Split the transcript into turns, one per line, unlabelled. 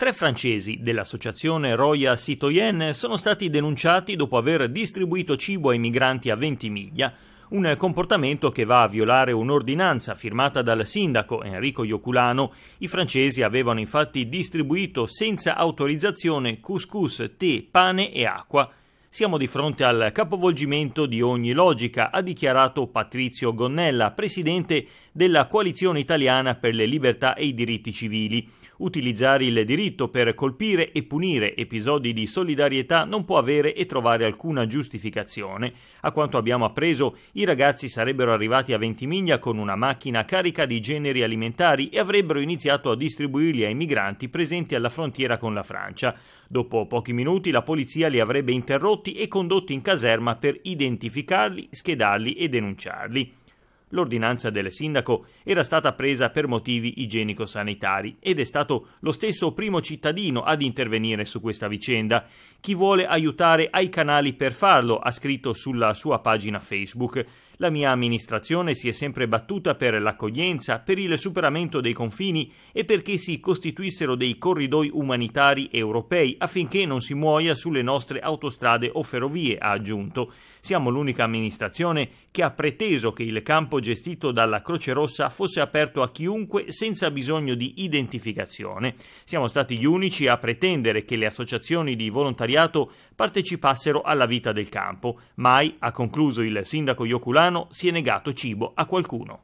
Tre francesi dell'associazione Royal Citoyenne sono stati denunciati dopo aver distribuito cibo ai migranti a Ventimiglia, un comportamento che va a violare un'ordinanza firmata dal sindaco Enrico Ioculano. I francesi avevano infatti distribuito senza autorizzazione couscous, tè, pane e acqua. Siamo di fronte al capovolgimento di ogni logica, ha dichiarato Patrizio Gonnella, presidente della Coalizione Italiana per le Libertà e i Diritti Civili. Utilizzare il diritto per colpire e punire episodi di solidarietà non può avere e trovare alcuna giustificazione. A quanto abbiamo appreso, i ragazzi sarebbero arrivati a Ventimiglia con una macchina carica di generi alimentari e avrebbero iniziato a distribuirli ai migranti presenti alla frontiera con la Francia. Dopo pochi minuti la polizia li avrebbe interrotti e condotti in caserma per identificarli, schedarli e denunciarli. L'ordinanza del sindaco era stata presa per motivi igienico-sanitari ed è stato lo stesso primo cittadino ad intervenire su questa vicenda. Chi vuole aiutare ha i canali per farlo, ha scritto sulla sua pagina Facebook la mia amministrazione si è sempre battuta per l'accoglienza, per il superamento dei confini e perché si costituissero dei corridoi umanitari europei affinché non si muoia sulle nostre autostrade o ferrovie, ha aggiunto. Siamo l'unica amministrazione che ha preteso che il campo gestito dalla Croce Rossa fosse aperto a chiunque senza bisogno di identificazione. Siamo stati gli unici a pretendere che le associazioni di volontariato partecipassero alla vita del campo. Mai, ha concluso il sindaco Ioculano, Milano si è negato cibo a qualcuno.